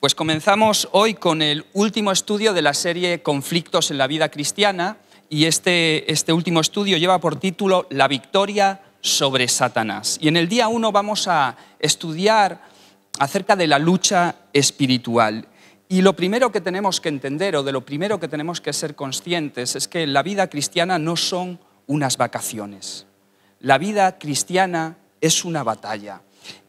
Pues comenzamos hoy con el último estudio de la serie Conflictos en la vida cristiana y este, este, último estudio lleva por título La victoria sobre Satanás. Y en el día uno vamos a estudiar acerca de la lucha espiritual. Y lo primero que tenemos que entender o de lo primero que tenemos que ser conscientes es que la vida cristiana no son unas vacaciones. La vida cristiana es una batalla.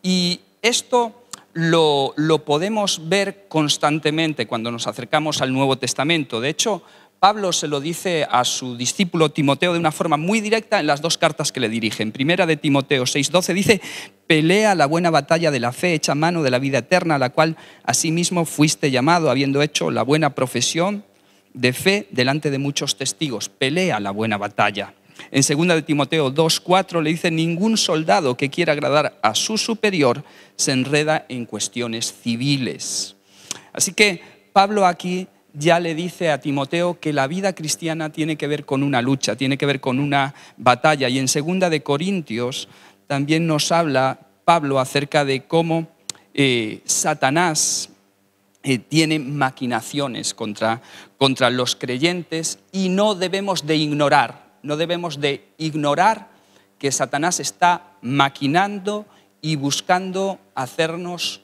Y esto lo, podemos ver constantemente cuando nos acercamos al Nuevo Testamento. De hecho, Pablo se lo dice a su discípulo Timoteo de una forma muy directa en las dos cartas que le dirigen. primera de Timoteo 6:12 dice, pelea la buena batalla de la fe, echa mano de la vida eterna, a la cual asimismo fuiste llamado, habiendo hecho la buena profesión de fe delante de muchos testigos. Pelea la buena batalla. En 2 de Timoteo 2.4 le dice, ningún soldado que quiera agradar a su superior se enreda en cuestiones civiles. Así que Pablo aquí ya le dice a Timoteo que la vida cristiana tiene que ver con una lucha, tiene que ver con una batalla. Y en 2 de Corintios también nos habla Pablo acerca de cómo eh, Satanás eh, tiene maquinaciones contra, contra los creyentes y no debemos de ignorar no debemos de ignorar que Satanás está maquinando y buscando hacernos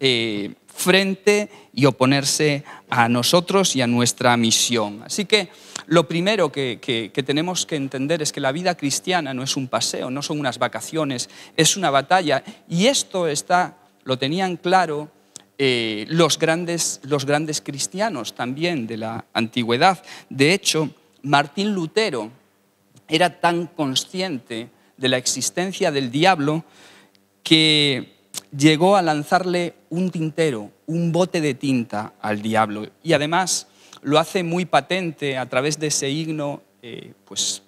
eh, frente y oponerse a nosotros y a nuestra misión. Así que lo primero que, tenemos que entender es que la vida cristiana no es un paseo, no son unas vacaciones, es una batalla. Y esto está, lo tenían claro eh, los grandes cristianos también de la antigüedad. De hecho, Martín Lutero, era tan consciente de la existencia del diablo que llegó a lanzarle un tintero, un bote de tinta al diablo. Y además lo hace muy patente a través de ese himno eh, pues,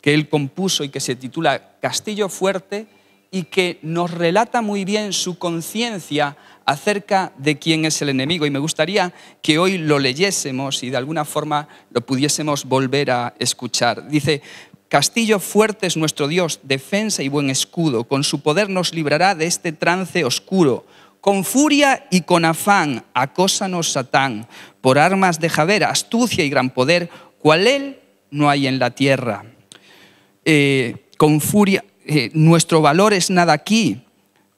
que él compuso y que se titula Castillo Fuerte y que nos relata muy bien su conciencia acerca de quién es el enemigo. Y me gustaría que hoy lo leyésemos y de alguna forma lo pudiésemos volver a escuchar. Dice, Castillo fuerte es nuestro Dios, defensa y buen escudo. Con su poder nos librará de este trance oscuro. Con furia y con afán, acósanos Satán, por armas de javera, astucia y gran poder, cual él no hay en la tierra. Eh, con furia, eh, nuestro valor es nada aquí,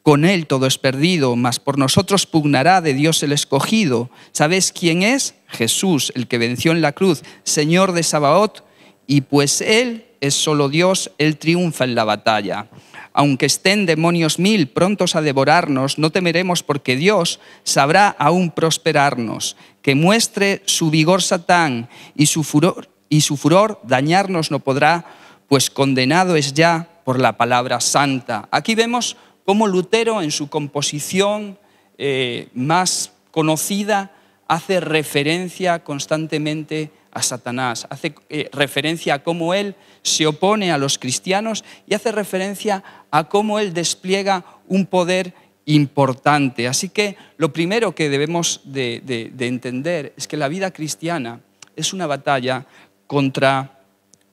con él todo es perdido, mas por nosotros pugnará de Dios el escogido. ¿Sabes quién es? Jesús, el que venció en la cruz, Señor de Sabaoth, y pues Él es solo Dios, Él triunfa en la batalla. Aunque estén demonios mil prontos a devorarnos, no temeremos porque Dios sabrá aún prosperarnos, que muestre su vigor Satán y su furor, y su furor dañarnos no podrá, pues condenado es ya por la palabra santa. Aquí vemos cómo Lutero en su composición eh, más conocida hace referencia constantemente Satanás, hace eh, referencia a cómo él se opone a los cristianos y hace referencia a cómo él despliega un poder importante. Así que lo primero que debemos de, entender es que la vida cristiana es una batalla contra,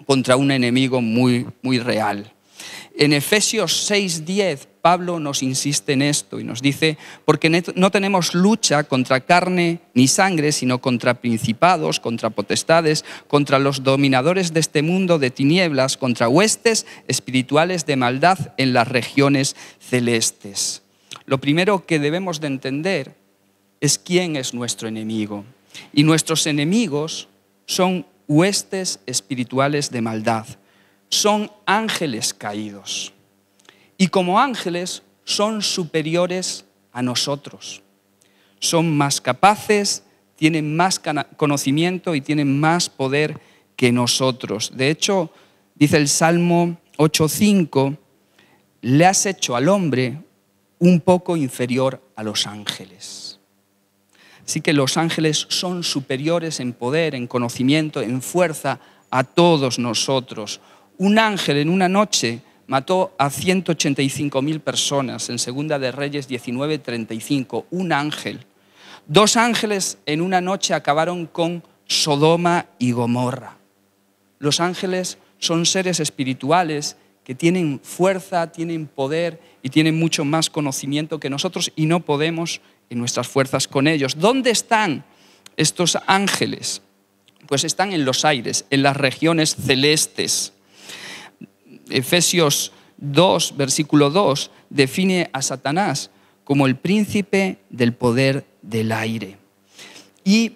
contra un enemigo muy, muy real. En Efesios 6:10, Pablo nos insiste en esto y nos dice, porque no tenemos lucha contra carne ni sangre, sino contra principados, contra potestades, contra los dominadores de este mundo de tinieblas, contra huestes espirituales de maldad en las regiones celestes. Lo primero que debemos de entender es quién es nuestro enemigo. Y nuestros enemigos son huestes espirituales de maldad son ángeles caídos y como ángeles son superiores a nosotros. Son más capaces, tienen más conocimiento y tienen más poder que nosotros. De hecho, dice el Salmo 8.5, le has hecho al hombre un poco inferior a los ángeles. Así que los ángeles son superiores en poder, en conocimiento, en fuerza a todos nosotros. Un ángel en una noche mató a 185.000 personas en Segunda de Reyes 19:35, un ángel. Dos ángeles en una noche acabaron con Sodoma y Gomorra. Los ángeles son seres espirituales que tienen fuerza, tienen poder y tienen mucho más conocimiento que nosotros y no podemos en nuestras fuerzas con ellos. ¿Dónde están estos ángeles? Pues están en los aires, en las regiones celestes Efesios 2, versículo 2, define a Satanás como el príncipe del poder del aire. Y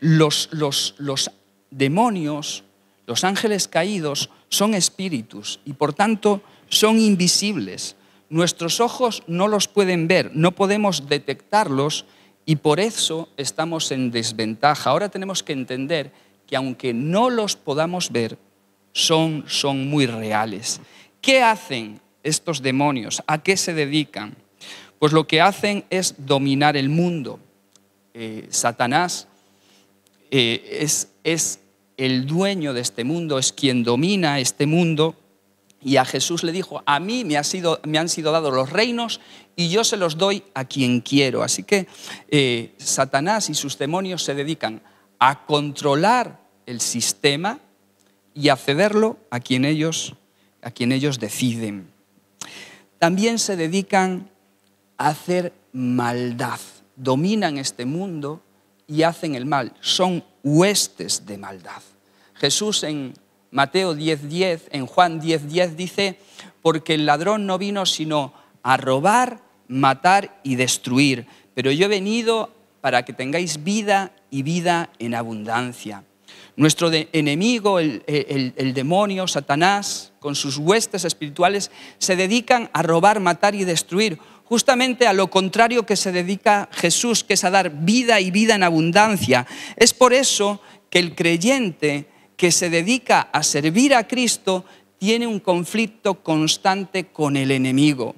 los, los demonios, los ángeles caídos, son espíritus y por tanto son invisibles. Nuestros ojos no los pueden ver, no podemos detectarlos y por eso estamos en desventaja. Ahora tenemos que entender que aunque no los podamos ver, son, son muy reales. ¿Qué hacen estos demonios? ¿A qué se dedican? Pues lo que hacen es dominar el mundo. Eh, Satanás eh, es, el dueño de este mundo, es quien domina este mundo. Y a Jesús le dijo, a mí me, sido, me, han sido dados los reinos y yo se los doy a quien quiero. Así que eh, Satanás y sus demonios se dedican a controlar el sistema, y accederlo a quien ellos, a quien ellos deciden. También se dedican a hacer maldad, dominan este mundo y hacen el mal, son huestes de maldad. Jesús en Mateo 10:10, en Juan 10:10 dice, porque el ladrón no vino sino a robar, matar y destruir, pero yo he venido para que tengáis vida y vida en abundancia. Nuestro enemigo, eh, el, el, demonio, Satanás, con sus huestes espirituales, se dedican a robar, matar y destruir, justamente a lo contrario que se dedica Jesús, que es a dar vida y vida en abundancia. Es por eso que el creyente que se dedica a servir a Cristo tiene un conflicto constante con el enemigo,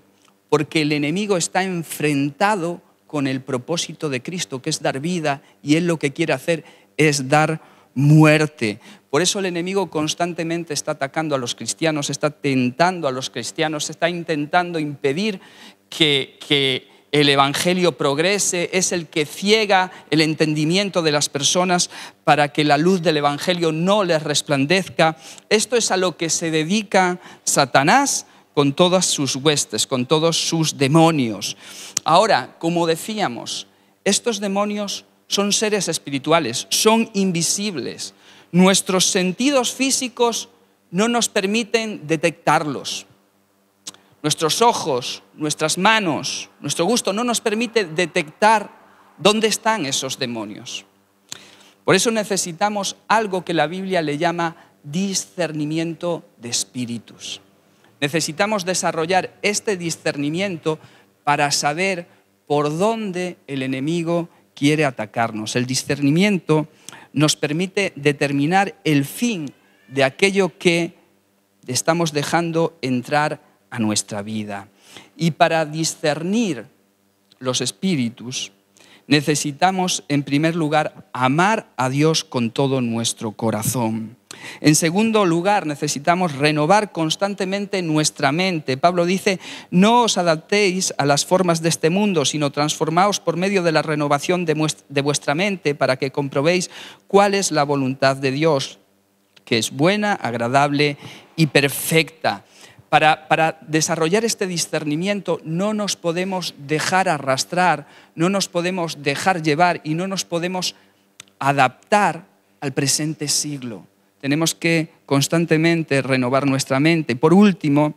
porque el enemigo está enfrentado con el propósito de Cristo, que es dar vida, y él lo que quiere hacer es dar vida muerte. Por eso el enemigo constantemente está atacando a los cristianos, está tentando a los cristianos, está intentando impedir que, que el Evangelio progrese, es el que ciega el entendimiento de las personas para que la luz del Evangelio no les resplandezca. Esto es a lo que se dedica Satanás con todas sus huestes, con todos sus demonios. Ahora, como decíamos, estos demonios son seres espirituales, son invisibles. Nuestros sentidos físicos no nos permiten detectarlos. Nuestros ojos, nuestras manos, nuestro gusto no nos permite detectar dónde están esos demonios. Por eso necesitamos algo que la Biblia le llama discernimiento de espíritus. Necesitamos desarrollar este discernimiento para saber por dónde el enemigo quiere atacarnos. El discernimiento nos permite determinar el fin de aquello que estamos dejando entrar a nuestra vida. Y para discernir los espíritus, necesitamos, en primer lugar, amar a Dios con todo nuestro corazón. En segundo lugar, necesitamos renovar constantemente nuestra mente. Pablo dice, no os adaptéis a las formas de este mundo, sino transformaos por medio de la renovación de, vuestra mente para que comprobéis cuál es la voluntad de Dios, que es buena, agradable y perfecta. Para, para desarrollar este discernimiento no nos podemos dejar arrastrar, no nos podemos dejar llevar y no nos podemos adaptar al presente siglo tenemos que constantemente renovar nuestra mente. Por último,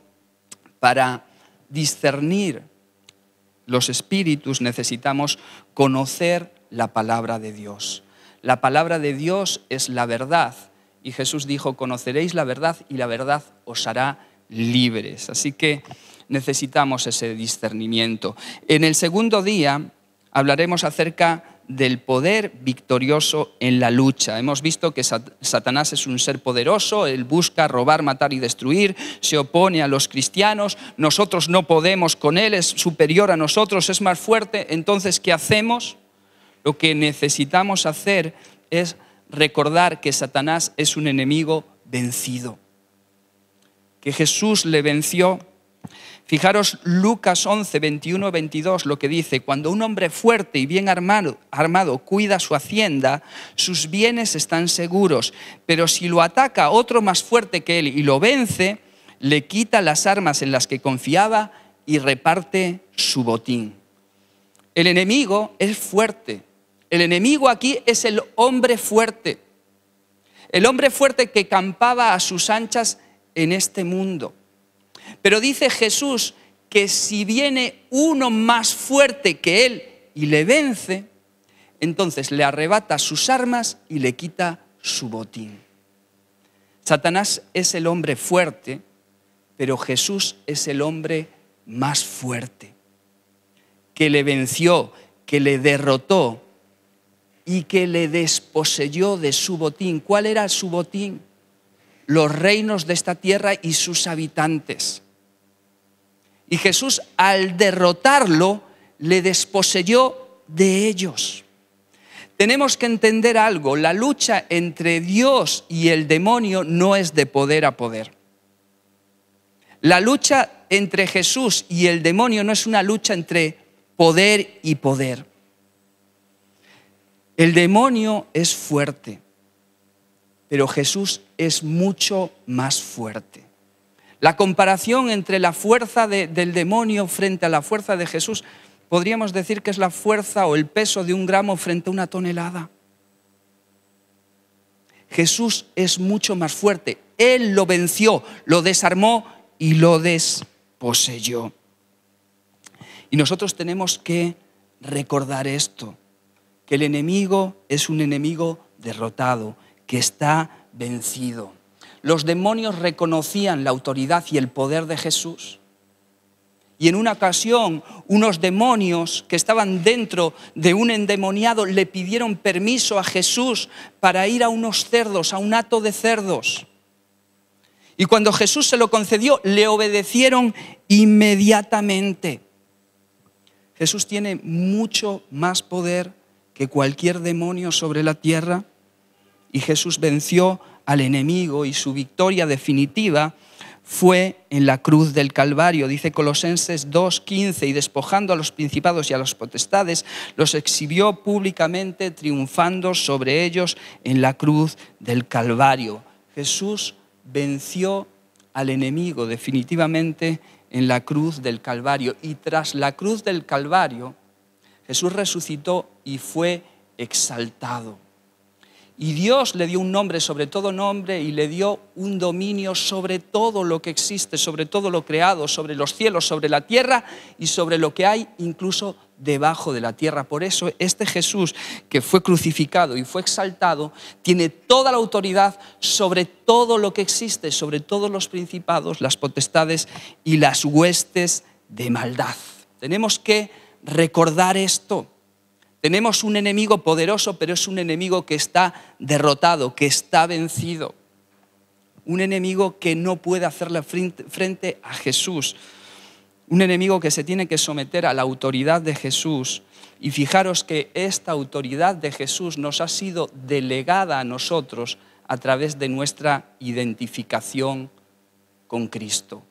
para discernir los espíritus necesitamos conocer la palabra de Dios. La palabra de Dios es la verdad y Jesús dijo, conoceréis la verdad y la verdad os hará libres. Así que necesitamos ese discernimiento. En el segundo día hablaremos acerca del poder victorioso en la lucha. Hemos visto que Satanás es un ser poderoso, él busca robar, matar y destruir, se opone a los cristianos, nosotros no podemos con él, es superior a nosotros, es más fuerte. Entonces, ¿qué hacemos? Lo que necesitamos hacer es recordar que Satanás es un enemigo vencido, que Jesús le venció Fijaros Lucas 11, 21, 22, lo que dice, cuando un hombre fuerte y bien armado, armado, cuida su hacienda, sus bienes están seguros, pero si lo ataca otro más fuerte que él y lo vence, le quita las armas en las que confiaba y reparte su botín. El enemigo es fuerte. El enemigo aquí es el hombre fuerte. El hombre fuerte que campaba a sus anchas en este mundo. Pero dice Jesús que si viene uno más fuerte que él y le vence, entonces le arrebata sus armas y le quita su botín. Satanás es el hombre fuerte, pero Jesús es el hombre más fuerte, que le venció, que le derrotó y que le desposeyó de su botín. ¿Cuál era su botín? los reinos de esta tierra y sus habitantes. Y Jesús al derrotarlo le desposeyó de ellos. Tenemos que entender algo, la lucha entre Dios y el demonio no es de poder a poder. La lucha entre Jesús y el demonio no es una lucha entre poder y poder. El demonio es fuerte pero Jesús es mucho más fuerte. La comparación entre la fuerza del demonio frente a la fuerza de Jesús, podríamos decir que es la fuerza o el peso de un gramo frente a una tonelada. Jesús es mucho más fuerte. Él lo venció, lo desarmó y lo desposeyó. Y nosotros tenemos que recordar esto, que el enemigo es un enemigo derrotado que está vencido. Los demonios reconocían la autoridad y el poder de Jesús. Y en una ocasión, unos demonios que estaban dentro de un endemoniado le pidieron permiso a Jesús para ir a unos cerdos, a un hato de cerdos. Y cuando Jesús se lo concedió, le obedecieron inmediatamente. Jesús tiene mucho más poder que cualquier demonio sobre la tierra y Jesús venció al enemigo y su victoria definitiva fue en la cruz del Calvario. Dice Colosenses 2.15, y despojando a los principados y a las potestades, los exhibió públicamente, triunfando sobre ellos en la cruz del Calvario. Jesús venció al enemigo definitivamente en la cruz del Calvario. Y tras la cruz del Calvario, Jesús resucitó y fue exaltado. Y Dios le dio un nombre sobre todo nombre y le dio un dominio sobre todo lo que existe, sobre todo lo creado, sobre los cielos, sobre la tierra y sobre lo que hay incluso debajo de la tierra. Por eso este Jesús que fue crucificado y fue exaltado tiene toda la autoridad sobre todo lo que existe, sobre todos los principados, las potestades y las huestes de maldad. Tenemos que recordar esto. Tenemos un enemigo poderoso, pero es un enemigo que está derrotado, que está vencido. Un enemigo que no puede hacerle frente a Jesús. Un enemigo que se tiene que someter a la autoridad de Jesús. Y fijaros que esta autoridad de Jesús nos ha sido delegada a nosotros a través de nuestra identificación con Cristo.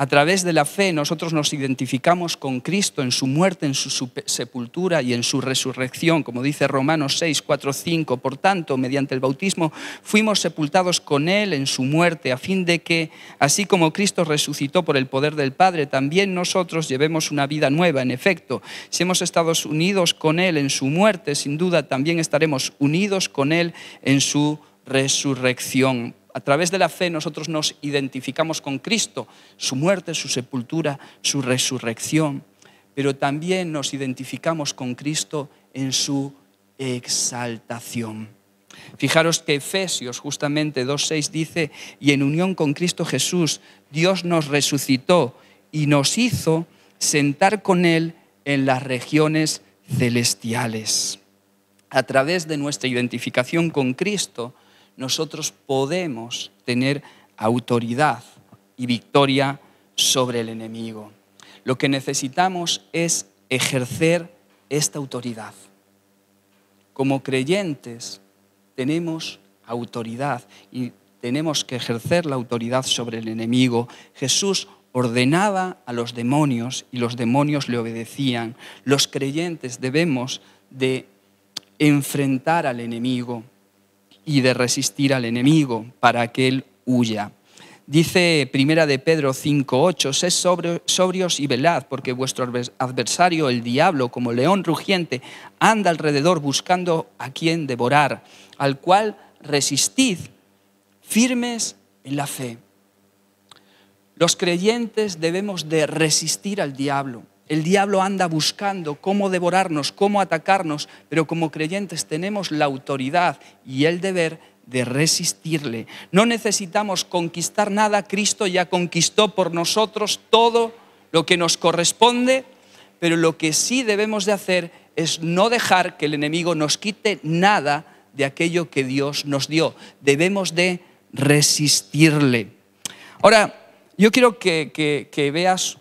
A través de la fe nosotros nos identificamos con Cristo en su muerte, en su sepultura y en su resurrección, como dice Romanos 6, 4, 5. Por tanto, mediante el bautismo fuimos sepultados con Él en su muerte, a fin de que, así como Cristo resucitó por el poder del Padre, también nosotros llevemos una vida nueva. En efecto, si hemos estado unidos con Él en su muerte, sin duda también estaremos unidos con Él en su resurrección a través de la fe nosotros nos identificamos con Cristo, su muerte, su sepultura, su resurrección, pero también nos identificamos con Cristo en su exaltación. Fijaros que Efesios justamente 2.6 dice, y en unión con Cristo Jesús, Dios nos resucitó y nos hizo sentar con Él en las regiones celestiales. A través de nuestra identificación con Cristo, nosotros podemos tener autoridad y victoria sobre el enemigo. Lo que necesitamos es ejercer esta autoridad. Como creyentes tenemos autoridad y tenemos que ejercer la autoridad sobre el enemigo. Jesús ordenaba a los demonios y los demonios le obedecían. Los creyentes debemos de enfrentar al enemigo y de resistir al enemigo para que él huya. Dice Primera de Pedro 5:8, sed sobrios y velad, porque vuestro adversario, el diablo, como león rugiente, anda alrededor buscando a quien devorar, al cual resistid firmes en la fe. Los creyentes debemos de resistir al diablo el diablo anda buscando cómo devorarnos, cómo atacarnos, pero como creyentes tenemos la autoridad y el deber de resistirle. No necesitamos conquistar nada, Cristo ya conquistó por nosotros todo lo que nos corresponde, pero lo que sí debemos de hacer es no dejar que el enemigo nos quite nada de aquello que Dios nos dio. Debemos de resistirle. Ahora, yo quiero que, que veas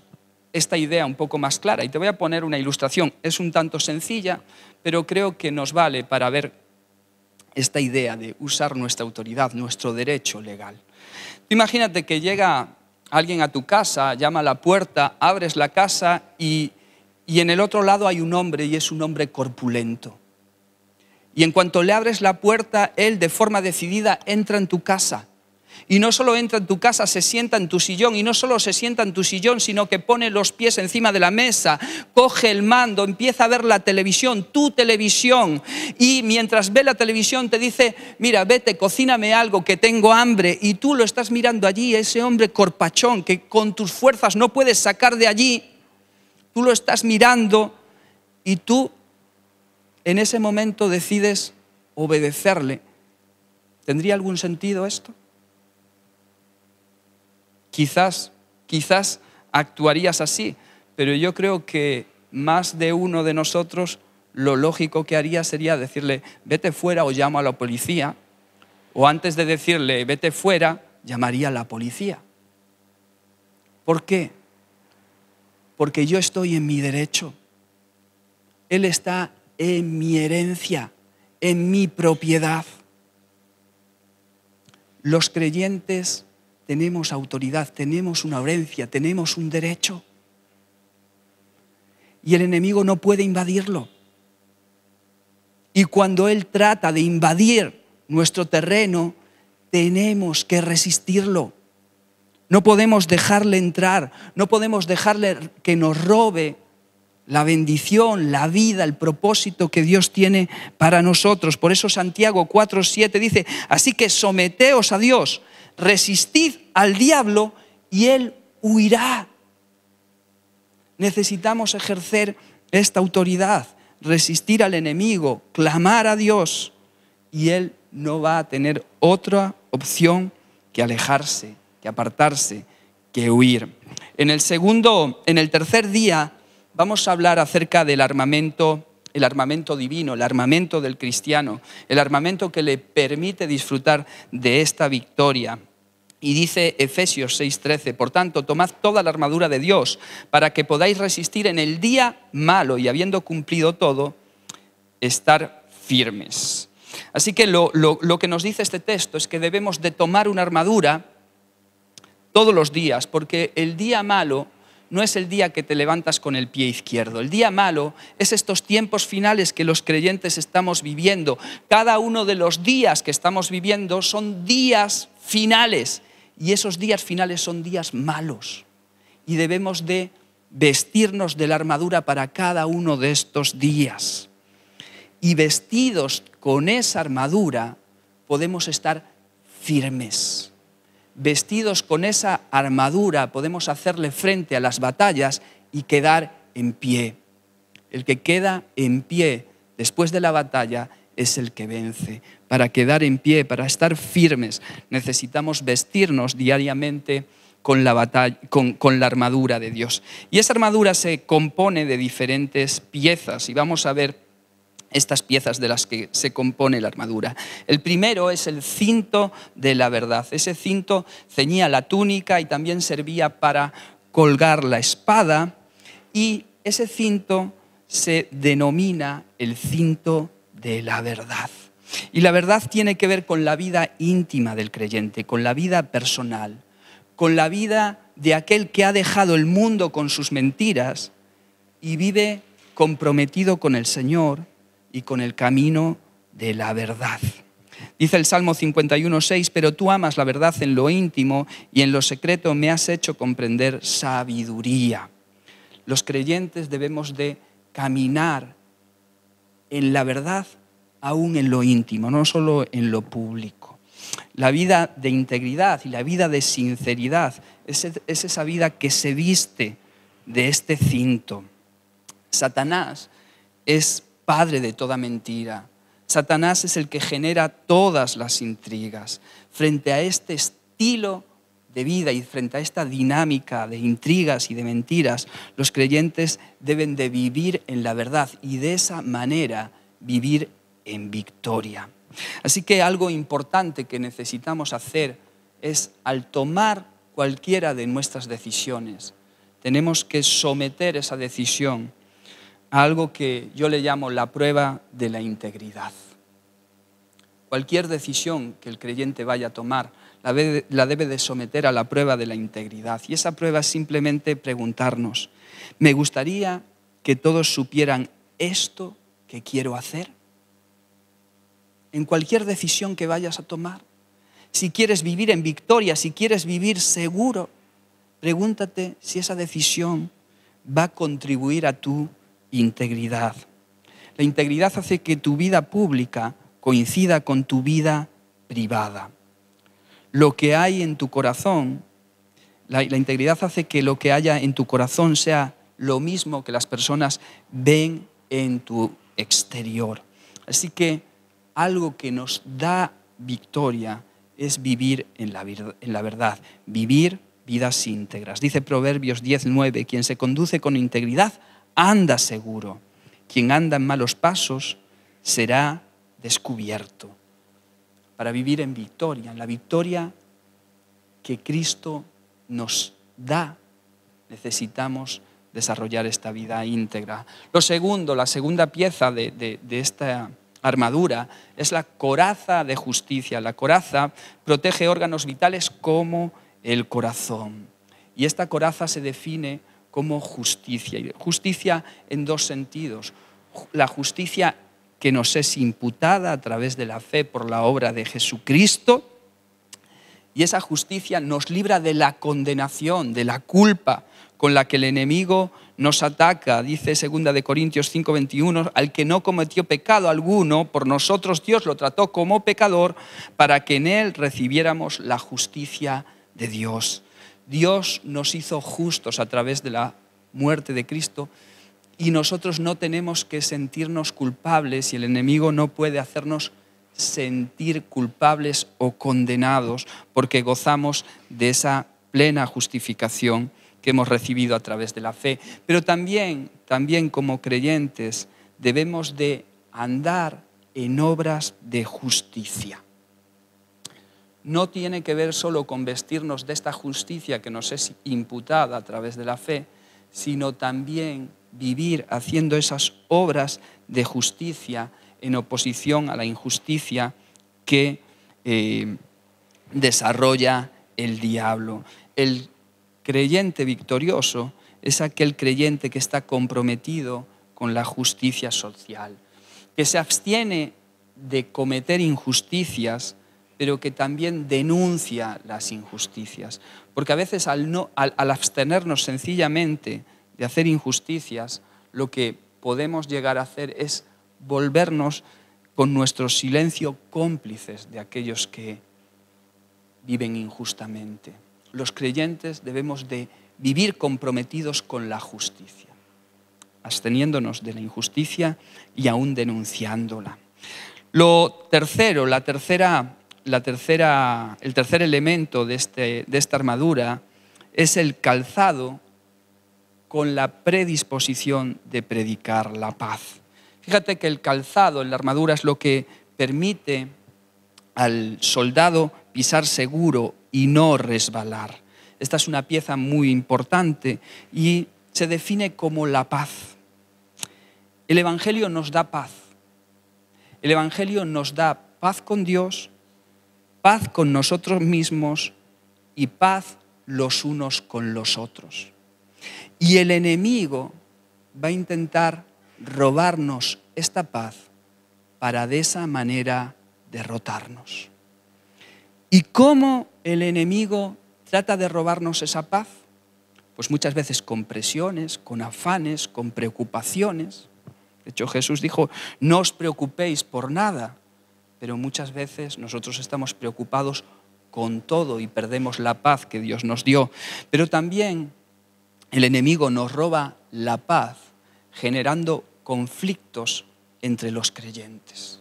esta idea un poco más clara. Y te voy a poner una ilustración. Es un tanto sencilla, pero creo que nos vale para ver esta idea de usar nuestra autoridad, nuestro derecho legal. imagínate que llega alguien a tu casa, llama a la puerta, abres la casa y, y en el otro lado hay un hombre y es un hombre corpulento. Y en cuanto le abres la puerta, él de forma decidida entra en tu casa y no solo entra en tu casa, se sienta en tu sillón, y no solo se sienta en tu sillón, sino que pone los pies encima de la mesa, coge el mando, empieza a ver la televisión, tu televisión, y mientras ve la televisión te dice, mira, vete, cocíname algo, que tengo hambre, y tú lo estás mirando allí, ese hombre corpachón que con tus fuerzas no puedes sacar de allí, tú lo estás mirando y tú en ese momento decides obedecerle. ¿Tendría algún sentido esto? Quizás, quizás actuarías así, pero yo creo que más de uno de nosotros lo lógico que haría sería decirle, vete fuera o llamo a la policía, o antes de decirle, vete fuera, llamaría a la policía. ¿Por qué? Porque yo estoy en mi derecho. Él está en mi herencia, en mi propiedad. Los creyentes tenemos autoridad, tenemos una herencia, tenemos un derecho. Y el enemigo no puede invadirlo. Y cuando él trata de invadir nuestro terreno, tenemos que resistirlo. No podemos dejarle entrar, no podemos dejarle que nos robe la bendición, la vida, el propósito que Dios tiene para nosotros. Por eso Santiago 4.7 dice, así que someteos a Dios, resistid al diablo y él huirá. Necesitamos ejercer esta autoridad, resistir al enemigo, clamar a Dios y él no va a tener otra opción que alejarse, que apartarse, que huir. En el segundo, en el tercer día vamos a hablar acerca del armamento el armamento divino, el armamento del cristiano, el armamento que le permite disfrutar de esta victoria. Y dice Efesios 6:13, por tanto, tomad toda la armadura de Dios para que podáis resistir en el día malo y habiendo cumplido todo, estar firmes. Así que lo, lo, que nos dice este texto es que debemos de tomar una armadura todos los días, porque el día malo no es el día que te levantas con el pie izquierdo. El día malo es estos tiempos finales que los creyentes estamos viviendo. Cada uno de los días que estamos viviendo son días finales y esos días finales son días malos. Y debemos de vestirnos de la armadura para cada uno de estos días. Y vestidos con esa armadura podemos estar firmes. Vestidos con esa armadura podemos hacerle frente a las batallas y quedar en pie. El que queda en pie después de la batalla es el que vence. Para quedar en pie, para estar firmes, necesitamos vestirnos diariamente con la, con la armadura de Dios. Y esa armadura se compone de diferentes piezas y vamos a ver estas piezas de las que se compone la armadura. El primero es el cinto de la verdad. Ese cinto ceñía la túnica y también servía para colgar la espada y ese cinto se denomina el cinto de la verdad. Y la verdad tiene que ver con la vida íntima del creyente, con la vida personal, con la vida de aquel que ha dejado el mundo con sus mentiras y vive comprometido con el Señor y con el camino de la verdad. Dice el Salmo 51.6, pero tú amas la verdad en lo íntimo y en lo secreto me has hecho comprender sabiduría. Los creyentes debemos de caminar en la verdad, aún en lo íntimo, no solo en lo público. La vida de integridad y la vida de sinceridad e, es, esa vida que se viste de este cinto. Satanás es padre de toda mentira. Satanás es el que genera todas las intrigas. Frente a este estilo de vida y frente a esta dinámica de intrigas y de mentiras, los creyentes deben de vivir en la verdad y de esa manera vivir en victoria. Así que algo importante que necesitamos hacer es al tomar cualquiera de nuestras decisiones, tenemos que someter esa decisión a algo que yo le llamo la prueba de la integridad. Cualquier decisión que el creyente vaya a tomar la debe de someter a la prueba de la integridad. Y esa prueba es simplemente preguntarnos, ¿me gustaría que todos supieran esto que quiero hacer? En cualquier decisión que vayas a tomar, si quieres vivir en victoria, si quieres vivir seguro, pregúntate si esa decisión va a contribuir a tu integridad. La integridad hace que tu vida pública coincida con tu vida privada. Lo que hay en tu corazón, la, integridad hace que lo que haya en tu corazón sea lo mismo que las personas ven en tu exterior. Así que algo que nos da victoria es vivir en la, en la, verdad, vivir vidas íntegras. Dice Proverbios 10:9, quien se conduce con integridad anda seguro, quien anda en malos pasos será descubierto, para vivir en victoria, en la victoria que Cristo nos da. Necesitamos desarrollar esta vida íntegra. Lo segundo, la segunda pieza de, esta armadura es la coraza de justicia. La coraza protege órganos vitales como el corazón. Y esta coraza se define como justicia. Justicia en dos sentidos. La justicia que nos es imputada a través de la fe por la obra de Jesucristo. Y esa justicia nos libra de la condenación, de la culpa con la que el enemigo nos ataca. Dice 2 de Corintios 5:21, al que no cometió pecado alguno, por nosotros Dios lo trató como pecador para que en él recibiéramos la justicia de Dios. Dios nos hizo justos a través de la muerte de Cristo y nosotros no tenemos que sentirnos culpables y el enemigo no puede hacernos sentir culpables o condenados porque gozamos de esa plena justificación que hemos recibido a través de la fe. Pero también, también como creyentes debemos de andar en obras de justicia. No tiene que ver solo con vestirnos de esta justicia que nos es imputada a través de la fe, sino también vivir haciendo esas obras de justicia en oposición a la injusticia que eh, desarrolla el diablo. El creyente victorioso es aquel creyente que está comprometido con la justicia social, que se abstiene de cometer injusticias, pero que también denuncia las injusticias. Porque a veces al abstenernos sencillamente, de hacer injusticias, lo que podemos llegar a hacer es volvernos con nuestro silencio cómplices de aquellos que viven injustamente. Los creyentes debemos de vivir comprometidos con la justicia, absteniéndonos de la injusticia y aún denunciándola. Lo tercero, la tercera, la tercera, el tercer elemento de, este, de esta armadura es el calzado con la predisposición de predicar la paz. Fíjate que el calzado en la armadura es lo que permite al soldado pisar seguro y no resbalar. Esta es una pieza muy importante y se define como la paz. El Evangelio nos da paz. El Evangelio nos da paz con Dios, paz con nosotros mismos y paz los unos con los otros. Y el enemigo va a intentar robarnos esta paz para de esa manera derrotarnos. ¿Y cómo el enemigo trata de robarnos esa paz? Pues muchas veces con presiones, con afanes, con preocupaciones. De hecho, Jesús dijo, no os preocupéis por nada, pero muchas veces nosotros estamos preocupados con todo y perdemos la paz que Dios nos dio. Pero también el enemigo nos roba la paz generando conflictos entre los creyentes.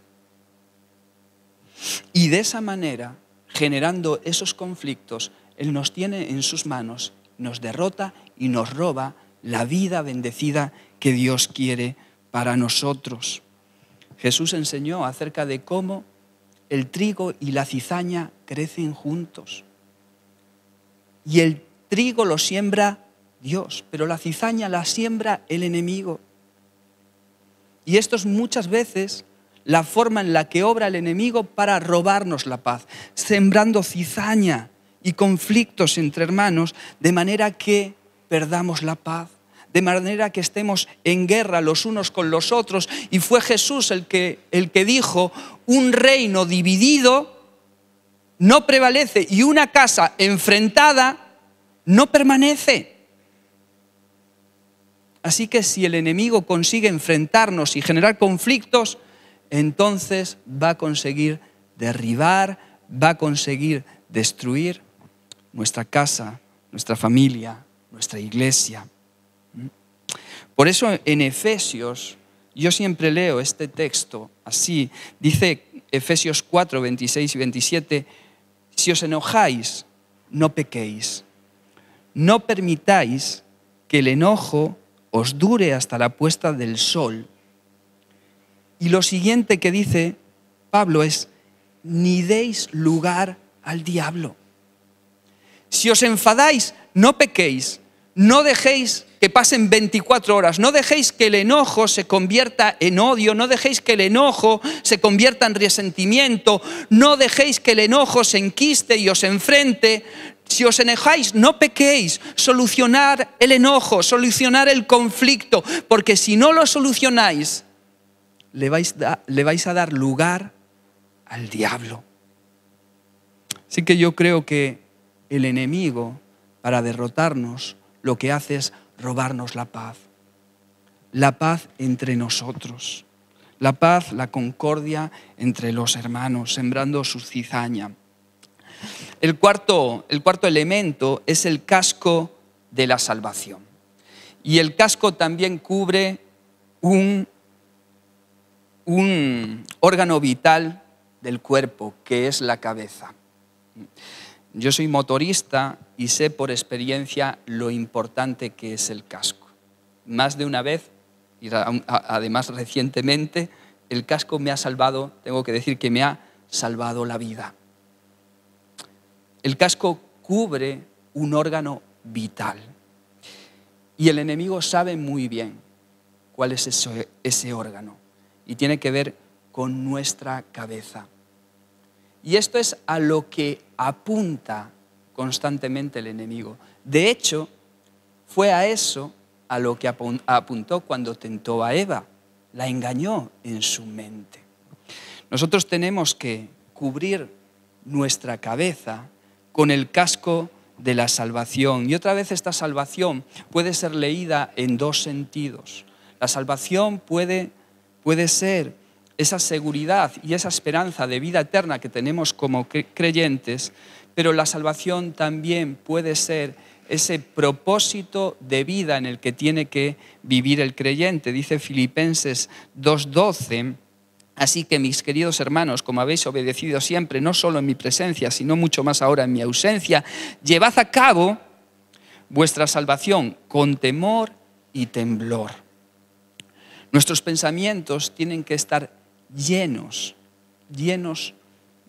Y de esa manera, generando esos conflictos, Él nos tiene en sus manos, nos derrota y nos roba la vida bendecida que Dios quiere para nosotros. Jesús enseñó acerca de cómo el trigo y la cizaña crecen juntos. Y el trigo lo siembra Dios, pero la cizaña la siembra el enemigo. Y esto es muchas veces la forma en la que obra el enemigo para robarnos la paz, sembrando cizaña y conflictos entre hermanos, de manera que perdamos la paz, de manera que estemos en guerra los unos con los otros. Y fue Jesús el que, el que dijo, un reino dividido no prevalece y una casa enfrentada no permanece. Así que si el enemigo consigue enfrentarnos y generar conflictos, entonces va a conseguir derribar, va a conseguir destruir nuestra casa, nuestra familia, nuestra iglesia. Por eso en Efesios, yo siempre leo este texto así, dice Efesios 4, 26 y 27, si os enojáis, no pequéis, no permitáis que el enojo os dure hasta la puesta del sol. Y lo siguiente que dice Pablo es, ni deis lugar al diablo. Si os enfadáis, no pequéis, no dejéis que pasen 24 horas, no dejéis que el enojo se convierta en odio, no dejéis que el enojo se convierta en resentimiento, no dejéis que el enojo se enquiste y os enfrente, si os enojáis, no pequéis. Solucionar el enojo, solucionar el conflicto, porque si no lo solucionáis, le vais, a, le vais a dar lugar al diablo. Así que yo creo que el enemigo, para derrotarnos, lo que hace es robarnos la paz. La paz entre nosotros. La paz, la concordia entre los hermanos, sembrando su cizaña. El cuarto, el cuarto elemento es el casco de la salvación. Y el casco también cubre un, un órgano vital del cuerpo, que es la cabeza. Yo soy motorista y sé por experiencia lo importante que es el casco. Más de una vez, y además recientemente, el casco me ha salvado, tengo que decir que me ha salvado la vida. El casco cubre un órgano vital. Y el enemigo sabe muy bien cuál es ese, órgano. Y tiene que ver con nuestra cabeza. Y esto es a lo que apunta constantemente el enemigo. De hecho, fue a eso a lo que apuntó cuando tentó a Eva. La engañó en su mente. Nosotros tenemos que cubrir nuestra cabeza con el casco de la salvación. Y otra vez esta salvación puede ser leída en dos sentidos. La salvación puede, puede ser esa seguridad y esa esperanza de vida eterna que tenemos como creyentes, pero la salvación también puede ser ese propósito de vida en el que tiene que vivir el creyente. Dice Filipenses 2.12 Así que mis queridos hermanos, como habéis obedecido siempre, no solo en mi presencia, sino mucho más ahora en mi ausencia, llevad a cabo vuestra salvación con temor y temblor. Nuestros pensamientos tienen que estar llenos, llenos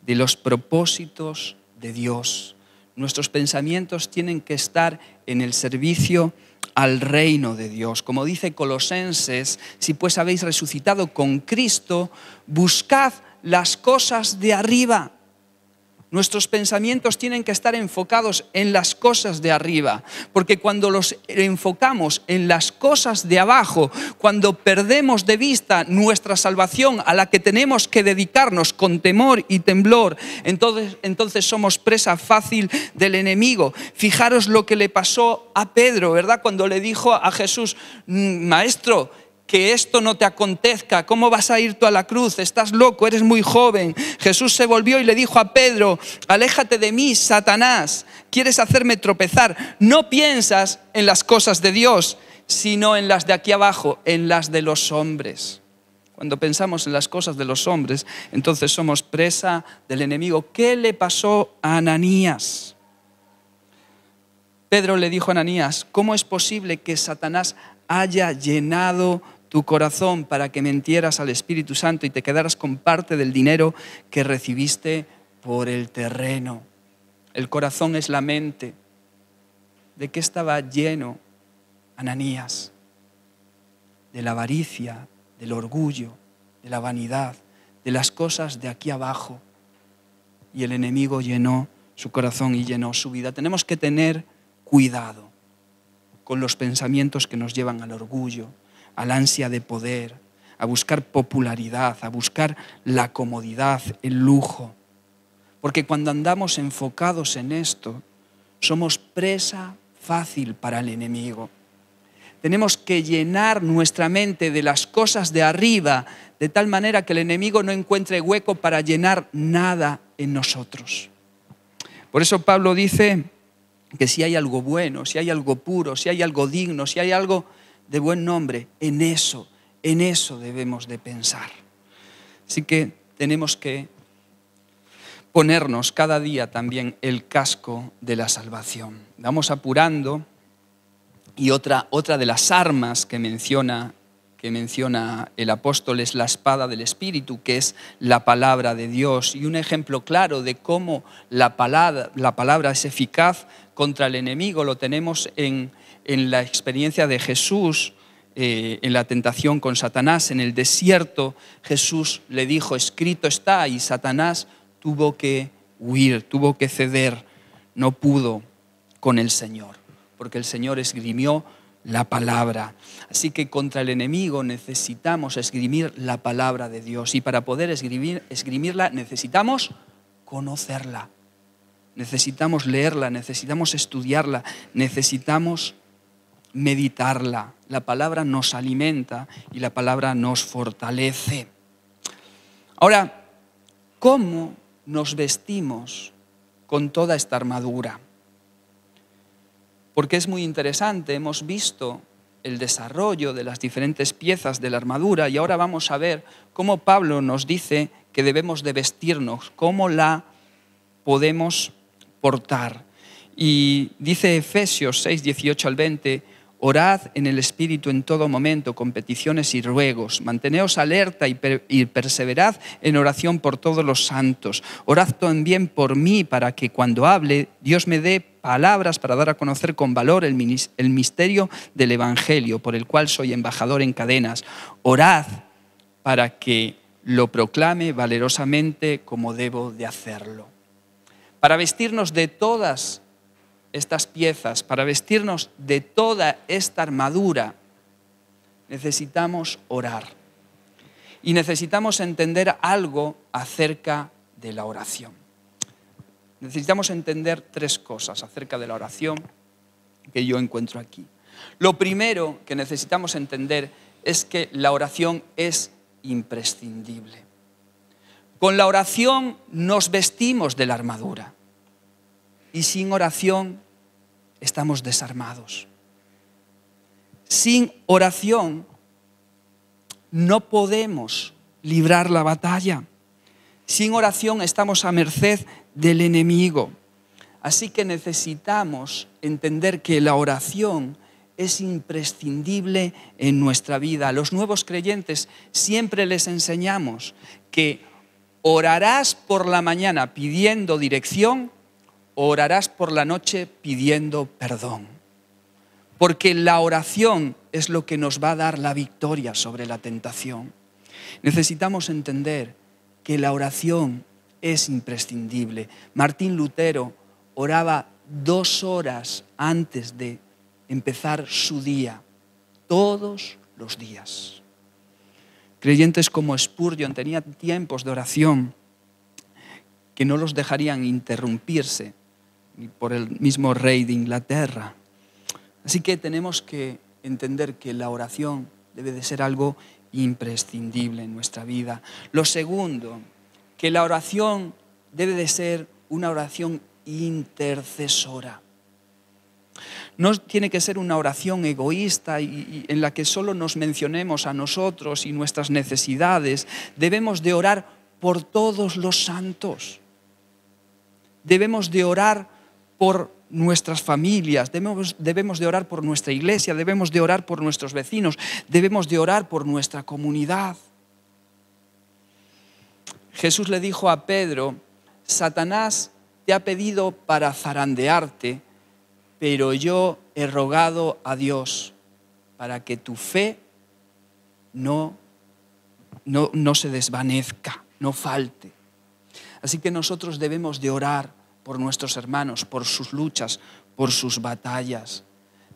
de los propósitos de Dios. Nuestros pensamientos tienen que estar en el servicio al reino de Dios. Como dice Colosenses, si pues habéis resucitado con Cristo, buscad las cosas de arriba Nuestros pensamientos tienen que estar enfocados en las cosas de arriba, porque cuando los enfocamos en las cosas de abajo, cuando perdemos de vista nuestra salvación a la que tenemos que dedicarnos con temor y temblor, entonces, entonces somos presa fácil del enemigo. Fijaros lo que le pasó a Pedro, ¿verdad? Cuando le dijo a Jesús, mm, maestro, que esto no te acontezca, ¿cómo vas a ir tú a la cruz? Estás loco, eres muy joven. Jesús se volvió y le dijo a Pedro, aléjate de mí, Satanás, quieres hacerme tropezar. No piensas en las cosas de Dios, sino en las de aquí abajo, en las de los hombres. Cuando pensamos en las cosas de los hombres, entonces somos presa del enemigo. ¿Qué le pasó a Ananías? Pedro le dijo a Ananías, ¿cómo es posible que Satanás haya llenado tu corazón para que mentieras al Espíritu Santo y te quedaras con parte del dinero que recibiste por el terreno. El corazón es la mente. ¿De qué estaba lleno Ananías? De la avaricia, del orgullo, de la vanidad, de las cosas de aquí abajo. Y el enemigo llenó su corazón y llenó su vida. Tenemos que tener cuidado con los pensamientos que nos llevan al orgullo, al ansia de poder, a buscar popularidad, a buscar la comodidad, el lujo. Porque cuando andamos enfocados en esto, somos presa fácil para el enemigo. Tenemos que llenar nuestra mente de las cosas de arriba, de tal manera que el enemigo no encuentre hueco para llenar nada en nosotros. Por eso Pablo dice que si hay algo bueno, si hay algo puro, si hay algo digno, si hay algo de buen nombre, en eso, en eso debemos de pensar. Así que tenemos que ponernos cada día también el casco de la salvación. Vamos apurando y otra, otra de las armas que menciona que menciona el apóstol es la espada del Espíritu, que es la palabra de Dios, y un ejemplo claro de cómo la palabra, la palabra es eficaz contra el enemigo lo tenemos en, la experiencia de Jesús, eh, en la tentación con Satanás, en el desierto, Jesús le dijo, escrito está, y Satanás tuvo que huir, tuvo que ceder, no pudo con el Señor, porque el Señor esgrimió la palabra. Así que contra el enemigo necesitamos esgrimir la palabra de Dios y para poder esgrimirla necesitamos conocerla, necesitamos leerla, necesitamos estudiarla, necesitamos meditarla. La palabra nos alimenta y la palabra nos fortalece. Ahora, ¿cómo nos vestimos con toda esta armadura? porque es muy interesante. Hemos visto el desarrollo de las diferentes piezas de la armadura y ahora vamos a ver cómo Pablo nos dice que debemos de vestirnos, cómo la podemos portar. Y dice Efesios 6, 18 al 20, orad en el Espíritu en todo momento con peticiones y ruegos, manteneos alerta y, y perseverad en oración por todos los santos, orad también por mí para que cuando hable Dios me dé palabras para dar a conocer con valor el, misterio del Evangelio, por el cual soy embajador en cadenas. Orad para que lo proclame valerosamente como debo de hacerlo. Para vestirnos de todas estas piezas, para vestirnos de toda esta armadura, necesitamos orar. Y necesitamos entender algo acerca de la oración necesitamos entender tres cosas acerca de la oración que yo encuentro aquí. Lo primero que necesitamos entender es que la oración es imprescindible. Con la oración nos vestimos de la armadura y sin oración estamos desarmados. Sin oración no podemos librar la batalla. Sin oración estamos a merced del enemigo. Así que necesitamos entender que la oración es imprescindible en nuestra vida. A los nuevos creyentes siempre les enseñamos que orarás por la mañana pidiendo dirección, orarás por la noche pidiendo perdón. Porque la oración es lo que nos va a dar la victoria sobre la tentación. Necesitamos entender que la oración es imprescindible. Martín Lutero oraba dos horas antes de empezar su día, todos los días. Creyentes como Spurgeon tenían tiempos de oración que no los dejarían interrumpirse ni por el mismo rey de Inglaterra. Así que tenemos que entender que la oración debe de ser algo imprescindible en nuestra vida. Lo segundo, que la oración debe de ser una oración intercesora. No tiene que ser una oración egoísta en la que solo nos mencionemos a nosotros y nuestras necesidades. Debemos de orar por todos los santos. Debemos de orar por nuestras familias, debemos, de orar por nuestra iglesia, debemos de orar por nuestros vecinos, debemos de orar por nuestra comunidad. Jesús le dijo a Pedro, Satanás te ha pedido para zarandearte, pero yo he rogado a Dios para que tu fe no, no, no se desvanezca, no falte. Así que nosotros debemos de orar por nuestros hermanos, por sus luchas, por sus batallas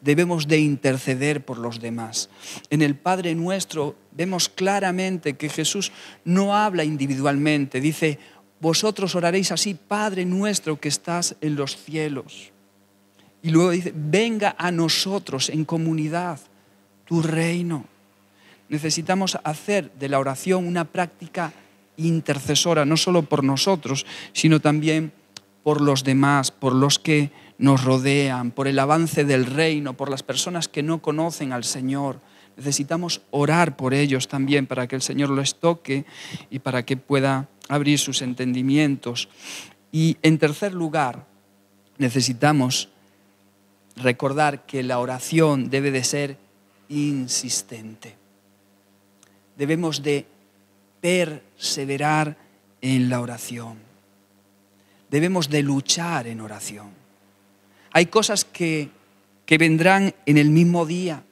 debemos de interceder por los demás. En el Padre nuestro vemos claramente que Jesús no habla individualmente, dice, vosotros oraréis así, Padre nuestro que estás en los cielos. Y luego dice, venga a nosotros en comunidad tu reino. Necesitamos hacer de la oración una práctica intercesora, no solo por nosotros, sino también por los demás, por los que nos rodean, por el avance del reino, por las personas que no conocen al Señor. Necesitamos orar por ellos también para que el Señor los toque y para que pueda abrir sus entendimientos. Y en tercer lugar, necesitamos recordar que la oración debe de ser insistente. Debemos de perseverar en la oración. Debemos de luchar en oración. Hay cosas que, vendrán en el mismo día.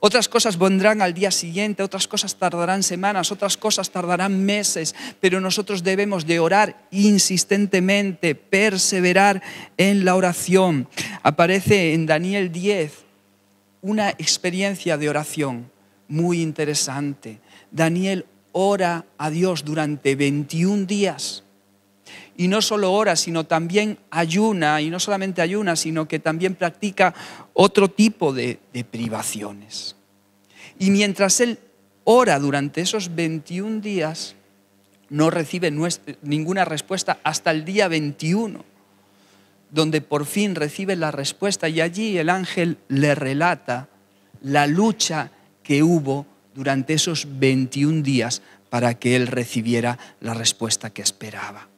Otras cosas vendrán al día siguiente, otras cosas tardarán semanas, otras cosas tardarán meses, pero nosotros debemos de orar insistentemente, perseverar en la oración. Aparece en Daniel 10 una experiencia de oración muy interesante. Daniel ora a Dios durante 21 días y no solo ora, sino también ayuna, y no solamente ayuna, sino que también practica otro tipo de, privaciones. Y mientras él ora durante esos 21 días, no recibe ninguna respuesta hasta el día 21, donde por fin recibe la respuesta y allí el ángel le relata la lucha que hubo durante esos 21 días para que él recibiera la respuesta que esperaba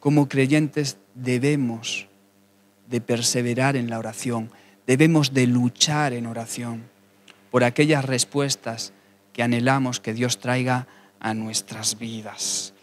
como creyentes debemos de perseverar en la oración, debemos de luchar en oración por aquellas respuestas que anhelamos que Dios traiga a nuestras vidas.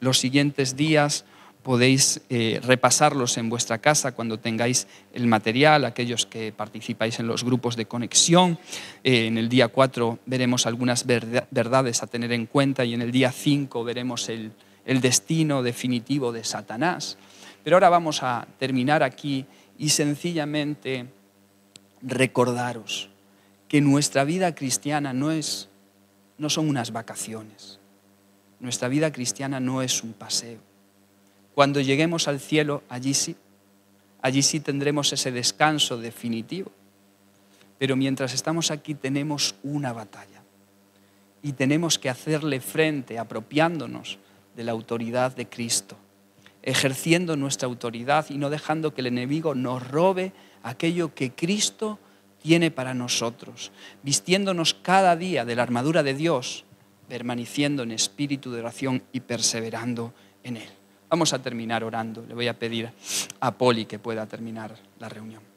Los siguientes días podéis eh, repasarlos en vuestra casa cuando tengáis el material, aquellos que participáis en los grupos de conexión. Eh, en el día 4 veremos algunas verdades a tener en cuenta y en el día 5 veremos el, el destino definitivo de Satanás. Pero ahora vamos a terminar aquí y sencillamente recordaros que nuestra vida cristiana no es no son unas vacaciones. Nuestra vida cristiana no es un paseo. Cuando lleguemos al cielo, allí sí, allí sí tendremos ese descanso definitivo. Pero mientras estamos aquí tenemos una batalla y tenemos que hacerle frente apropiándonos de la autoridad de Cristo, ejerciendo nuestra autoridad y no dejando que el enemigo nos robe aquello que Cristo tiene para nosotros, vistiéndonos cada día de la armadura de Dios, permaneciendo en espíritu de oración y perseverando en Él. Vamos a terminar orando. Le voy a pedir a Poli que pueda terminar la reunión.